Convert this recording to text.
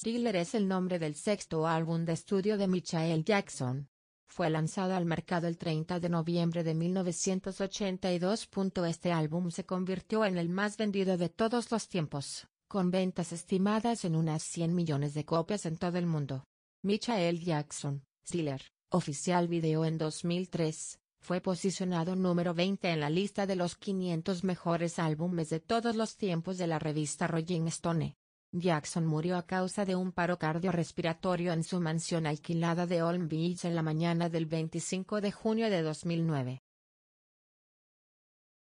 Stiller es el nombre del sexto álbum de estudio de Michael Jackson. Fue lanzado al mercado el 30 de noviembre de 1982. Este álbum se convirtió en el más vendido de todos los tiempos, con ventas estimadas en unas 100 millones de copias en todo el mundo. Michael Jackson, Stiller, oficial video en 2003, fue posicionado número 20 en la lista de los 500 mejores álbumes de todos los tiempos de la revista Rolling Stone. Jackson murió a causa de un paro cardiorrespiratorio en su mansión alquilada de Olm Beach en la mañana del 25 de junio de 2009.